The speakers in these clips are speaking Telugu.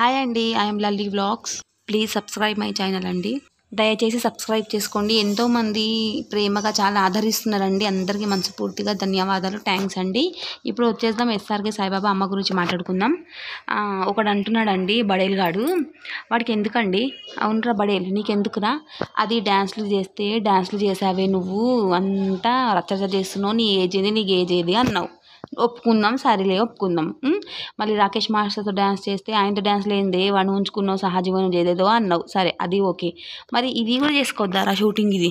హాయ్ అండి I'm Lalli vlogs please subscribe my channel అండి దయచేసి సబ్స్క్రైబ్ చేసుకోండి ఎంతోమంది ప్రేమగా చాలా ఆదరిస్తున్నారండి అందరికీ మనస్ఫూర్తిగా ధన్యవాదాలు థ్యాంక్స్ అండి ఇప్పుడు వచ్చేద్దాం ఎస్ఆర్కే సాయిబాబా అమ్మ గురించి మాట్లాడుకుందాం ఒకడు అంటున్నాడండి బడేల్ గాడు వాడికి ఎందుకండి అవునరా బడేల్ నీకెందుకురా అది డ్యాన్స్లు చేస్తే డ్యాన్స్లు చేసావే నువ్వు అంతా రచ్చ చేస్తున్నావు నీ ఏజ్ ఏది నీకు ఏజ్ ఏది అన్నావు ఒప్పుకుందాం సరేలే ఒప్పుకుందాం మళ్ళీ రాకేష్ మాస్టర్తో డ్యాన్స్ చేస్తే ఆయనతో డ్యాన్స్ లేనిదే వాడిని ఉంచుకున్నావు సహజీవనం చేయలేదో అన్నావు సరే అది ఓకే మరి ఇది కూడా చేసుకోద్దారా షూటింగ్ ఇది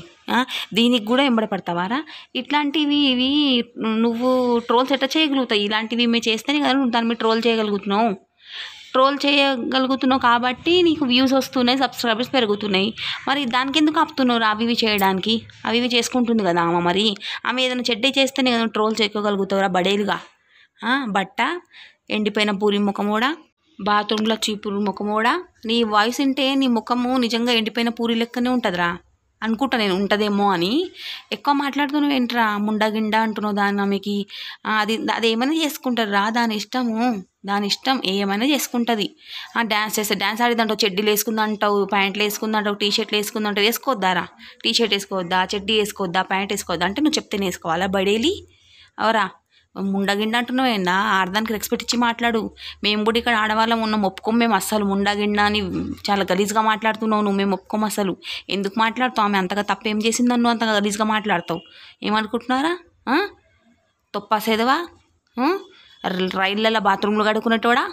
దీనికి కూడా వెంబడి పడతావారా ఇట్లాంటివి ఇవి నువ్వు ట్రోల్స్ ఎట్లా చేయగలుగుతావు ఇలాంటివి మేము చేస్తేనే కదా నువ్వు దాన్ని ట్రోల్ చేయగలుగుతున్నావు స్క్రోల్ చేయగలుగుతున్నావు కాబట్టి నీకు వ్యూస్ వస్తున్నాయి సబ్స్క్రైబర్స్ పెరుగుతున్నాయి మరి దానికి ఎందుకు ఆపుతున్నారు అవి ఇవి చేయడానికి అవి ఇవి చేసుకుంటుంది కదా ఆమె మరి ఆమె ఏదైనా చెడ్డ చేస్తేనే కదా ట్రోల్ చేయగలుగుతావురా బడేలుగా బట్ట ఎండిపోయిన పూరి ముఖం కూడా బాత్రూంలో చీపురు ముఖం కూడా నీ వాయిస్ ఉంటే నీ ముఖము నిజంగా ఎండిపోయిన పూరి లెక్కనే ఉంటుందిరా అనుకుంటా నేను ఉంటుందేమో అని ఎక్కువ మాట్లాడుతున్నావు ఏంట్రా ముండా గిండా అంటున్నావు దాన్ని ఆమెకి అది అదేమైనా చేసుకుంటారు రా దాని ఇష్టము దాని ఇష్టం ఏమైనా చేసుకుంటుంది ఆ డ్యాన్స్ చేస్తే డ్యాన్స్ ఆడిదంటావు చెడ్డీలు వేసుకుందంటావు ప్యాంట్లు వేసుకుందంటావు టీ షర్ట్లు వేసుకుందంటావు వేసుకోవద్దారా టీ షర్ట్ వేసుకోవద్దా చెడ్డీ వేసుకోవద్దా ప్యాంట్ వేసుకోవద్దా అంటే నువ్వు చెప్తే వేసుకోవాలా బడేలి అవరా ముండగిండ ఏందా ఆడదానికి రెస్పెక్ట్ ఇచ్చి మాట్లాడు మేము కూడా ఇక్కడ ఆడవాళ్ళం ఉన్నాం ఒప్పుకోం మేము అస్సలు ముండగిండ అని చాలా గలీజ్గా మాట్లాడుతున్నావు నువ్వు మేము ఒప్పుకోం అసలు ఎందుకు మాట్లాడుతావు ఆమె అంతగా తప్పేం చేసిందని నువ్వు అంతగా గలీజ్గా మాట్లాడతావు ఏమనుకుంటున్నారా తొప్పసేదవా రైళ్ళలో బాత్రూమ్లు కడుక్కునేటోడా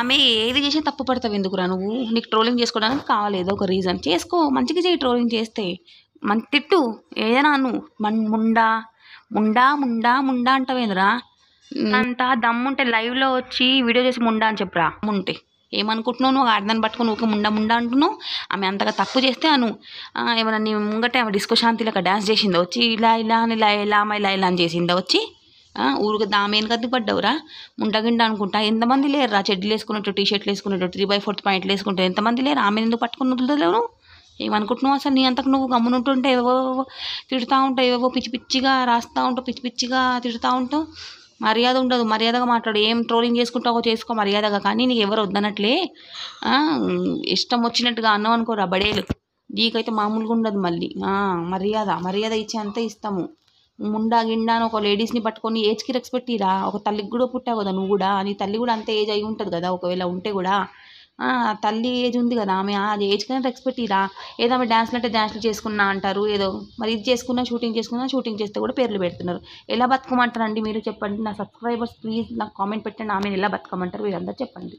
ఆమె ఏది చేసి తప్పు పడతావు ఎందుకురా నువ్వు నీకు ట్రోలింగ్ చేసుకోవడానికి కావాలేదో ఒక రీజన్ చేసుకో మంచిగా చేయి ట్రోలింగ్ చేస్తే మన తిట్టు ఏదైనా నువ్వు మన్ ముండా ముండా ముండా ముండా అంటావేందిరా అంత దమ్ముంటే లైవ్లో వచ్చి వీడియో చేసి ముండా అని చెప్పరా ఉంటే ఏమనుకుంటున్నావు నువ్వు ఆడదాన్ని పట్టుకుని ఒక ముండా ముండా అంటున్నావు ఆమె అంతగా తప్పు చేస్తే అను ఏమైనా నీ ముంగట ఆమె డిస్కో శాంతిలో డాన్స్ చేసిందో వచ్చి ఇలా ఇలా అని ఇలా ఇలా ఇలా ఇలా అని చేసిందా వచ్చి ఊరికి దామేను కత్తి పడ్డవురా ముండగిండ అనుకుంటా ఎంతమంది లేరురా చెడ్డీలు వేసుకున్నట్టు టీ షర్ట్లు వేసుకున్నట్టు త్రీ బై ఫోర్త్ పాయింట్లు వేసుకుంటారు ఎంతమంది లేరు ఆమె ఎందుకు పట్టుకుని వదులుతలేవు ఏమనుకుంటున్నావు అసలు నీ అంతకు నువ్వు గమ్మునుంటుంటే ఏవో తిడుతూ ఉంటావు ఏవో పిచ్చి పిచ్చిగా రాస్తూ ఉంటావు పిచ్చి పిచ్చిగా తిడుతూ ఉంటావు మర్యాద ఉండదు మర్యాదగా మాట్లాడు ఏం ట్రోలింగ్ చేసుకుంటావో చేసుకో మర్యాదగా కానీ నీకు ఎవరు వద్దనట్లే ఇష్టం వచ్చినట్టుగా అన్నావు అనుకోరా బడేలు నీకైతే మామూలుగా ఉండదు మళ్ళీ మర్యాద మర్యాద ఇచ్చే అంతా ఇస్తాము ముండా గిండా ఒక లేడీస్ని పట్టుకొని ఏజ్కి రెస్పెక్ట్ పెట్టిరా ఒక తల్లికి కూడా పుట్టావు కదా నువ్వు కూడా నీ తల్లి కూడా అంతే ఏజ్ అయి ఉంటుంది కదా ఒకవేళ ఉంటే కూడా తల్లి ఏజ్ ఉంది కదా ఆమె ఆ ఏజ్కైనా రెస్పెక్ట్ పెట్టిరా ఏదో ఆమె డ్యాన్స్లు అంటే డ్యాన్స్లు చేసుకున్నా అంటారు ఏదో మరి ఇది చేసుకున్నా షూటింగ్ చేసుకున్నా షూటింగ్ చేస్తే కూడా పేర్లు పెడుతున్నారు ఎలా బతకమంటారండి మీరు చెప్పండి నా సబ్స్క్రైబర్స్ ప్లీజ్ నాకు కామెంట్ పెట్టండి ఆమెను ఎలా బతకమంటారు మీరు చెప్పండి